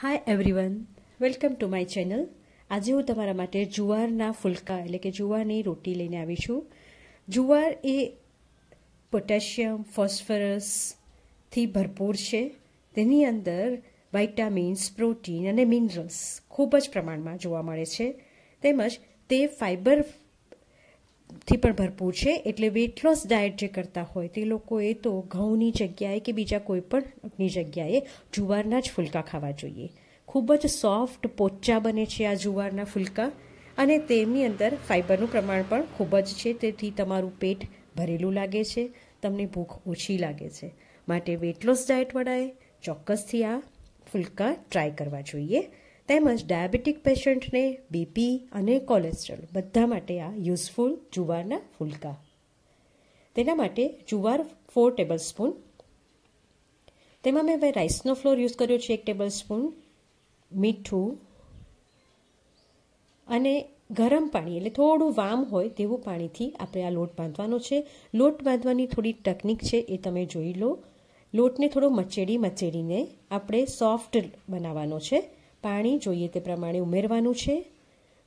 hi everyone welcome to my channel આજે હું તમારા માટે જુવારના ફુલકા એટલે કે જુવારની રોટી લઈને આવી છું જુવાર એ પોટેશિયમ ફોસ્ફરસથી ભરપૂર છે તેની અંદર વિટામિન્સ પ્રોટીન અને મિનરલ્સ ખૂબ જ પ્રમાણમાં જોવા મળે છે તેમજ તે ફાઈબર થી પણ ભરપૂર છે એટલે વેઇટ લોસ ડાયટ જે કરતા હોય તે લોકોએ તો ઘઉંની જગ્યાએ કે બીજા કોઈ પણની જગ્યાએ જુવારના જ ફુલકા ખાવા જોઈએ ખૂબ જ સોફ્ટ પોચા બને છે આ જુવારના ફુલકા અને તેમની અંદર ફાઇબરનું પ્રમાણ પણ ખૂબ જ છે તેથી તમારું પેટ ભરેલું લાગે છે તમને ભૂખ ઓછી લાગે છે માટે વેઇટ લોસ ડાયટવાળાએ ચોક્કસથી આ ફુલકા ટ્રાય કરવા જોઈએ તેમજ ડાયાબિટીક પેશન્ટને બીપી અને કોલેસ્ટ્રોલ બધા માટે આ યુઝફુલ જુવારના ફૂલકા તેના માટે જુવાર ફોર ટેબલ સ્પૂન તેમાં મેં હવે રાઈસનો ફ્લોર યુઝ કર્યો છે એક ટેબલ સ્પૂન મીઠું અને ગરમ પાણી એટલે થોડું વામ હોય તેવું પાણીથી આપણે આ લોટ બાંધવાનો છે લોટ બાંધવાની થોડી ટેકનિક છે એ તમે જોઈ લો લોટને થોડો મચેડી મચેડીને આપણે સોફ્ટ બનાવવાનો છે પાણી જોઈએ તે પ્રમાણે ઉમેરવાનું છે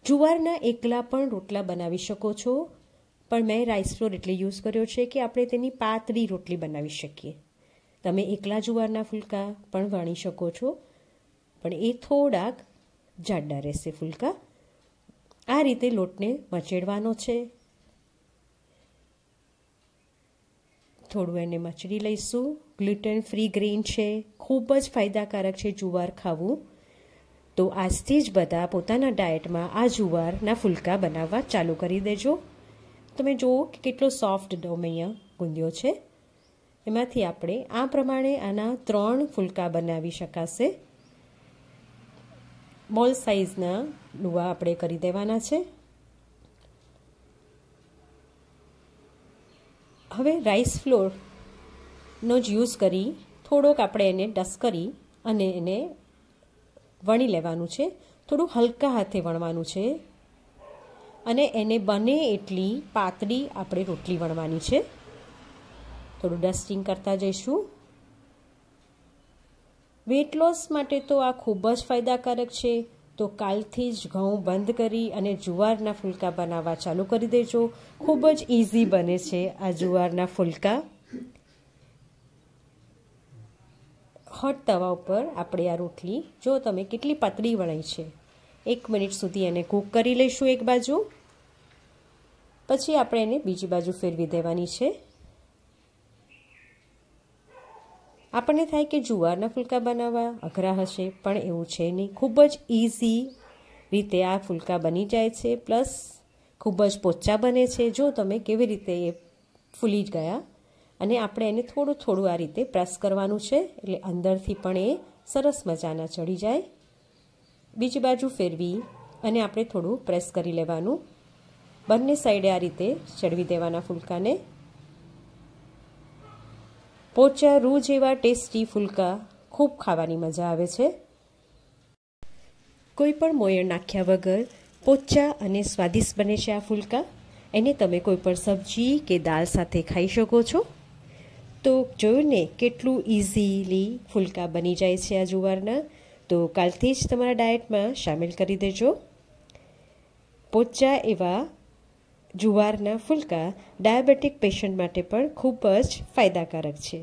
જુવારના એકલા પણ રોટલા બનાવી શકો છો પણ મેં રાઈસ ફ્લોર એટલે યુઝ કર્યો છે કે આપણે તેની પાતળી રોટલી બનાવી શકીએ તમે એકલા જુવારના ફુલકા પણ વણી શકો છો પણ એ થોડાક જાડા રહેશે ફુલકા આ રીતે લોટને મચેડવાનો છે થોડું એને મચડી લઈશું ગ્લુટન ફ્રી ગ્રેન છે ખૂબ જ ફાયદાકારક છે જુવાર ખાવું તો આજથી જ બધા પોતાના ડાયટમાં આ જુવારના ફુલકા બનાવવા ચાલુ કરી દેજો તમે જુઓ કે કેટલો સોફ્ટ ડો અહીંયા ગુંદ્યો છે એમાંથી આપણે આ પ્રમાણે આના ત્રણ ફુલકા બનાવી શકાશે બોલ સાઇઝના ડુવા આપણે કરી દેવાના છે હવે રાઈસ ફ્લોરનો જ યુઝ કરી થોડોક આપણે એને ડસ કરી અને એને વણી લેવાનું છે થોડું હલકા હાથે વણવાનું છે અને એને બને એટલી પાતળી આપણે રોટલી વણવાની છે થોડું ડસ્ટિંગ કરતા જઈશું વેટ લોસ માટે તો આ ખૂબ જ ફાયદાકારક છે તો કાલથી જ ઘઉં બંધ કરી અને જુવારના ફુલકા બનાવવા ચાલુ કરી દેજો ખૂબ જ ઇઝી બને છે આ જુવારના ફુલકા હોટ તવા ઉપર આપણે આ રોટલી જો તમે કેટલી પાતળી વણાઈ છે એક મિનિટ સુધી એને કૂક કરી લઈશું એક બાજુ પછી આપણે એને બીજી બાજુ ફેરવી દેવાની છે આપણને થાય કે જુવારના ફુલકા બનાવવા અઘરા હશે પણ એવું છે નહીં ખૂબ જ ઇઝી રીતે આ ફુલકા બની જાય છે પ્લસ ખૂબ જ પોચા બને છે જો તમે કેવી રીતે એ ફૂલી ગયા અને આપણે એને થોડું થોડું આ રીતે પ્રેસ કરવાનું છે એટલે અંદરથી પણ એ સરસ મજાના ચડી જાય બીજી બાજુ ફેરવી અને આપણે થોડું પ્રેસ કરી લેવાનું બંને સાઈડે આ રીતે ચડવી દેવાના ફૂલકાને પોચા રૂ જેવા ટેસ્ટી ફૂલકા ખૂબ ખાવાની મજા આવે છે કોઈ પણ મોયણ નાખ્યા વગર પોચા અને સ્વાદિષ્ટ બને છે આ ફૂલકા એને તમે કોઈ પણ સબ્જી કે દાળ સાથે ખાઈ શકો છો તો જોયું ને કેટલું ઇઝીલી ફુલકા બની જાય છે આ જુવારના તો કાલથી જ તમારા ડાયટમાં સામેલ કરી દેજો પોચા એવા જુવારના ફુલકા ડાયાબિટીક પેશન્ટ માટે પણ ખૂબ જ ફાયદાકારક છે